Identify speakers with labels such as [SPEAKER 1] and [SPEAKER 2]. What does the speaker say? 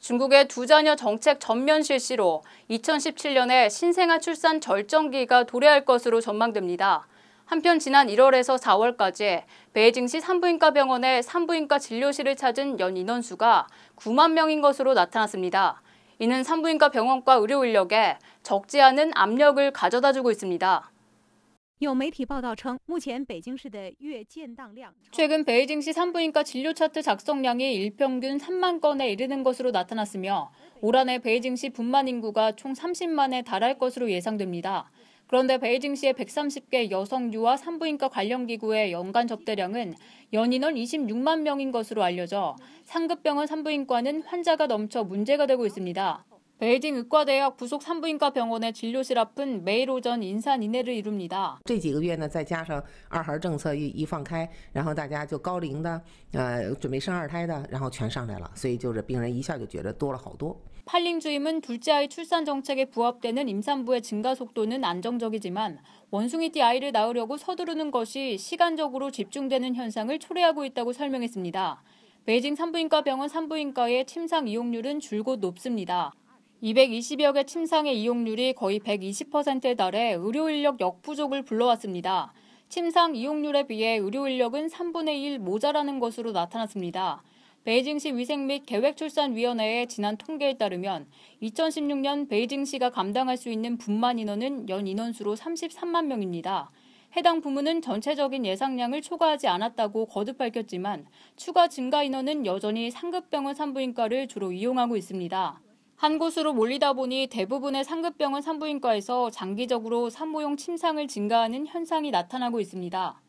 [SPEAKER 1] 중국의 두 자녀 정책 전면 실시로 2017년에 신생아 출산 절정기가 도래할 것으로 전망됩니다. 한편 지난 1월에서 4월까지 베이징시 산부인과 병원의 산부인과 진료실을 찾은 연 인원수가 9만 명인 것으로 나타났습니다. 이는 산부인과 병원과 의료 인력에 적지 않은 압력을 가져다 주고 있습니다. 有媒体报道称，目前北京市的月建档量 최근 베이징시 산부인과 진료 차트 작성량이 일평균 3만 건에 이르는 것으로 나타났으며 올 한해 베이징시 분만 인구가 총 30만에 달할 것으로 예상됩니다. 그런데 베이징시의 130개 여성 유아 산부인과 관련 기구의 연간 접대량은 연인원 26만 명인 것으로 알려져 상급병원 산부인과는 환자가 넘쳐 문제가 되고 있습니다. 베이징 의과대학 부속 산부인과 병원의 진료실 앞은 매일 오전 인산인해를 이룹니다.
[SPEAKER 2] 这几个月呢再加上二孩政策一放开然后大家就高龄的呃准备生二胎的然后全上来了所以就是病人一下就觉得多了好多
[SPEAKER 1] 팔림 주임은 둘째 아이 출산 정책에 부합되는 임산부의 증가 속도는 안정적이지만 원숭이띠 아이를 낳으려고 서두르는 것이 시간적으로 집중되는 현상을 초래하고 있다고 설명했습니다. 베이징 산부인과 병원 산부인과의 침상 이용률은 줄곧 높습니다. 220여 개 침상의 이용률이 거의 120%에 달해 의료 인력 역부족을 불러왔습니다. 침상 이용률에 비해 의료 인력은 3분의 1 모자라는 것으로 나타났습니다. 베이징시 위생 및 계획출산위원회의 지난 통계에 따르면 2016년 베이징시가 감당할 수 있는 분만 인원은 연 인원수로 33만 명입니다. 해당 부문은 전체적인 예상량을 초과하지 않았다고 거듭 밝혔지만 추가 증가 인원은 여전히 상급병원 산부인과를 주로 이용하고 있습니다. 한 곳으로 몰리다 보니 대부분의 상급병원 산부인과에서 장기적으로 산모용 침상을 증가하는 현상이 나타나고 있습니다.